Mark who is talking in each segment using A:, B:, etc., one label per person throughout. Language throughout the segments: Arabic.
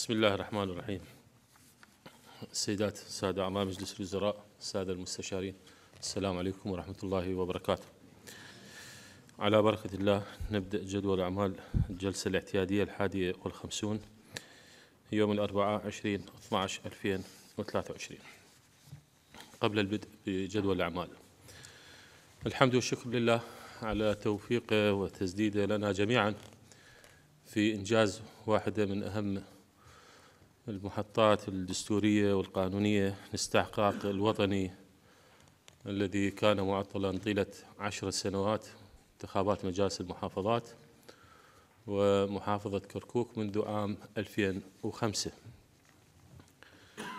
A: بسم الله الرحمن الرحيم السيدات السادة أعضاء مجلس الوزراء السادة المستشارين السلام عليكم ورحمة الله وبركاته على بركة الله نبدأ جدول أعمال الجلسة الاعتيادية الحادية والخمسون يوم الأربعاء 20 12 2023 قبل البدء بجدول الأعمال الحمد والشكر لله على توفيقه وتسديده لنا جميعا في إنجاز واحدة من أهم المحطات الدستورية والقانونية لاستحقاق الوطني الذي كان معطلا طيلة عشر سنوات انتخابات مجالس المحافظات ومحافظة كركوك منذ عام 2005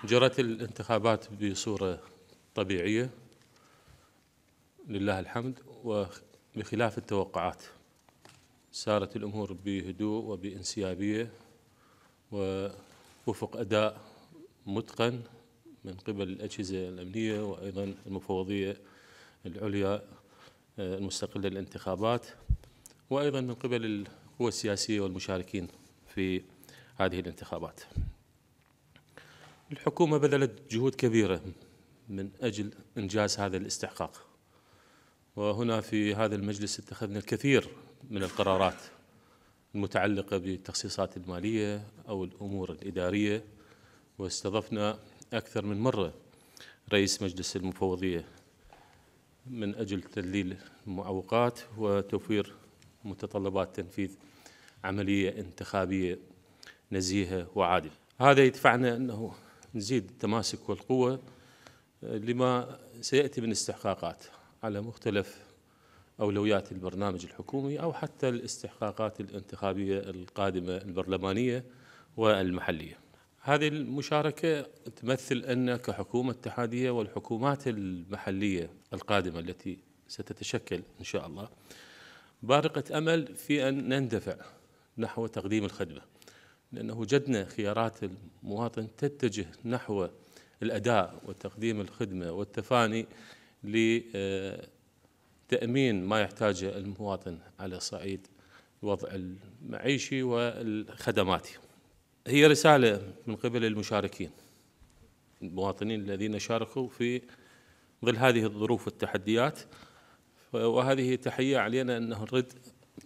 A: جرت الانتخابات بصورة طبيعية لله الحمد وبخلاف التوقعات سارت الأمور بهدوء وبانسيابية و وفق أداء متقن من قبل الأجهزة الأمنية وأيضا المفوضية العليا آه، المستقلة للانتخابات وأيضا من قبل القوى السياسية والمشاركين في هذه الانتخابات الحكومة بذلت جهود كبيرة من أجل إنجاز هذا الاستحقاق وهنا في هذا المجلس اتخذنا الكثير من القرارات المتعلقة بالتخصيصات المالية أو الأمور الإدارية واستضفنا أكثر من مرة رئيس مجلس المفوضية من أجل تذليل المعوقات وتوفير متطلبات تنفيذ عملية انتخابية نزيهة وعادلة هذا يدفعنا أنه نزيد التماسك والقوة لما سيأتي من استحقاقات على مختلف أولويات البرنامج الحكومي أو حتى الاستحقاقات الانتخابية القادمة البرلمانية والمحلية هذه المشاركة تمثل أن كحكومة اتحادية والحكومات المحلية القادمة التي ستتشكل إن شاء الله بارقة أمل في أن نندفع نحو تقديم الخدمة لأنه جدنا خيارات المواطن تتجه نحو الأداء وتقديم الخدمة والتفاني ل آه، تأمين ما يحتاجه المواطن على صعيد الوضع المعيشي والخدماتي هي رسالة من قبل المشاركين المواطنين الذين شاركوا في ظل هذه الظروف والتحديات وهذه تحية علينا أن نرد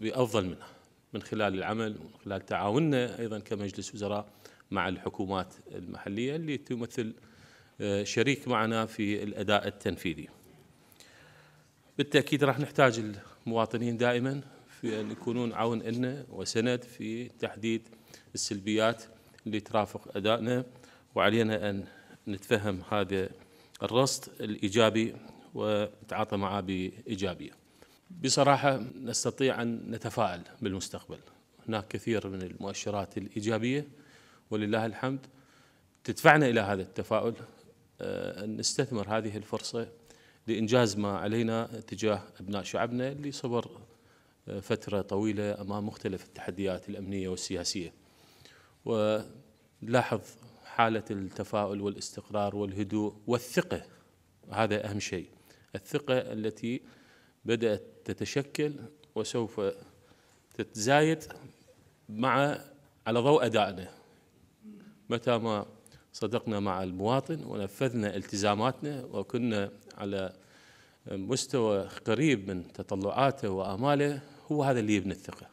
A: بأفضل منها من خلال العمل ومن خلال تعاوننا أيضا كمجلس وزراء مع الحكومات المحلية اللي تمثل آه، شريك معنا في الأداء التنفيذي بالتاكيد راح نحتاج المواطنين دائما في ان يكونون عون لنا وسند في تحديد السلبيات اللي ترافق ادائنا وعلينا ان نتفهم هذا الرصد الايجابي ونتعاطى معه بايجابيه. بصراحه نستطيع ان نتفائل بالمستقبل. هناك كثير من المؤشرات الايجابيه ولله الحمد تدفعنا الى هذا التفاؤل أه، ان نستثمر هذه الفرصه لإنجاز ما علينا تجاه أبناء شعبنا اللي صبر آه، فترة طويلة أمام مختلف التحديات الأمنية والسياسية ولاحظ حالة التفاؤل والاستقرار والهدوء والثقة هذا أهم شيء الثقة التي بدأت تتشكل وسوف تتزايد مع على ضوء أدائنا متى ما صدقنا مع المواطن ونفذنا التزاماتنا وكنا على مستوى قريب من تطلعاته وآماله هو هذا اللي يبني الثقة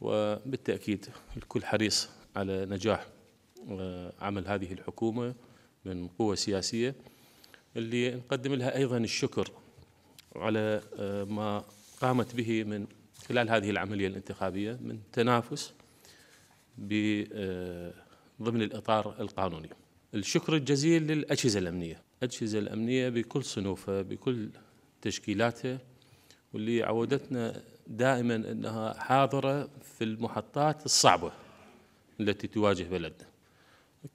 A: وبالتأكيد الكل حريص على نجاح آه، عمل هذه الحكومة من قوة سياسية اللي نقدم لها أيضا الشكر على آه، ما قامت به من خلال هذه العملية الانتخابية من تنافس آه، ضمن الإطار القانوني الشكر الجزيل للأجهزة الأمنية الأجهزة الأمنية بكل صنوفها بكل تشكيلاتها واللي عودتنا دائما أنها حاضرة في المحطات الصعبة التي تواجه بلدنا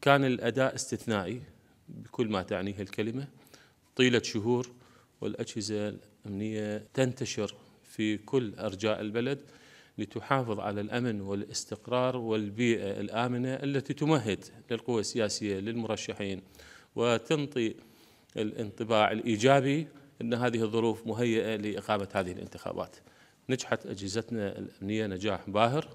A: كان الأداء استثنائي بكل ما تعنيه الكلمة طيلة شهور والأجهزة الأمنية تنتشر في كل أرجاء البلد لتحافظ على الأمن والاستقرار والبيئة الآمنة التي تمهد للقوى السياسية للمرشحين وتنطي الانطباع الإيجابي أن هذه الظروف مهيئة لإقامة هذه الانتخابات نجحت أجهزتنا الأمنية نجاح باهر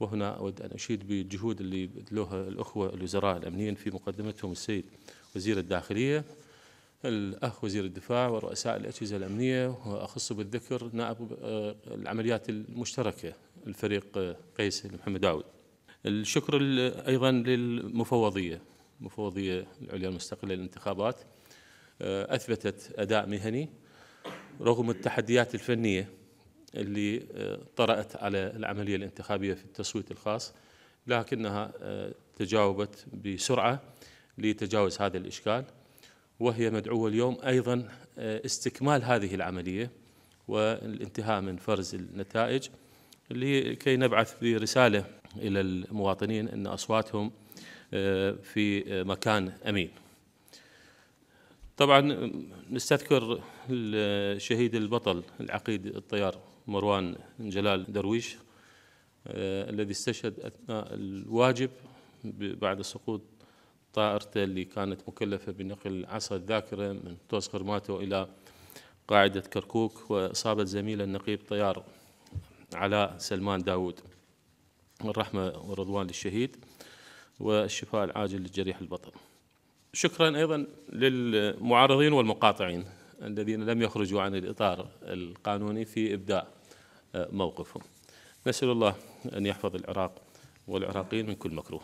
A: وهنا أود أن أشيد بالجهود اللي بذلوها الأخوة الوزراء الأمنيين في مقدمتهم السيد وزير الداخلية الأخ وزير الدفاع ورؤساء الأجهزة الأمنية وأخص بالذكر نائب آه، العمليات المشتركة الفريق آه، قيس محمد الشكر أيضا للمفوضية المفوضية العليا المستقلة للانتخابات آه، أثبتت أداء مهني رغم التحديات الفنية اللي آه، طرأت على العملية الانتخابية في التصويت الخاص لكنها آه، تجاوبت بسرعة لتجاوز هذا الإشكال وهي مدعوة اليوم أيضا استكمال هذه العملية والانتهاء من فرز النتائج لكي نبعث برسالة إلى المواطنين أن أصواتهم في مكان أمين طبعا نستذكر الشهيد البطل العقيد الطيار مروان جلال درويش آه، الذي استشهد اثناء الواجب بعد سقوط طائرته اللي كانت مكلفه بنقل عصا الذاكره من توس خرماته الى قاعده كركوك واصابه زميله النقيب طيار علاء سلمان داوود الرحمه والرضوان للشهيد والشفاء العاجل للجريح البطل شكرا ايضا للمعارضين والمقاطعين الذين لم يخرجوا عن الاطار القانوني في ابداء آه، موقفهم. نسال الله ان يحفظ العراق والعراقيين من كل مكروه.